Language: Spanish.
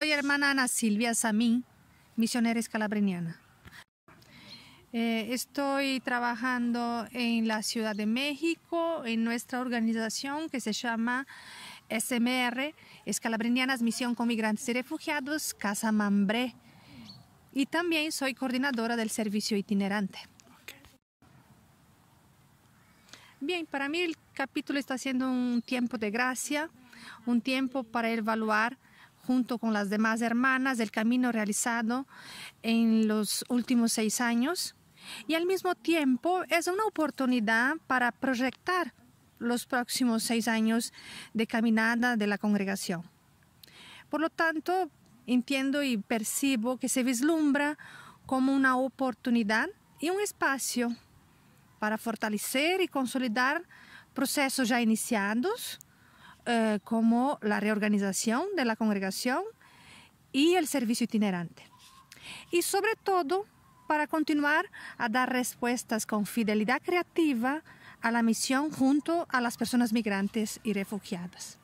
Soy hermana Ana Silvia Samín, misionera escalabreniana. Eh, estoy trabajando en la Ciudad de México, en nuestra organización que se llama SMR, Escalabrenianas Misión con Migrantes y Refugiados, Casa Mambré. Y también soy coordinadora del servicio itinerante. Bien, para mí el capítulo está siendo un tiempo de gracia, un tiempo para evaluar junto con las demás hermanas del camino realizado en los últimos seis años y al mismo tiempo es una oportunidad para proyectar los próximos seis años de caminada de la congregación. Por lo tanto, entiendo y percibo que se vislumbra como una oportunidad y un espacio para fortalecer y consolidar procesos ya iniciados eh, como la reorganización de la congregación y el servicio itinerante. Y sobre todo, para continuar a dar respuestas con fidelidad creativa a la misión junto a las personas migrantes y refugiadas.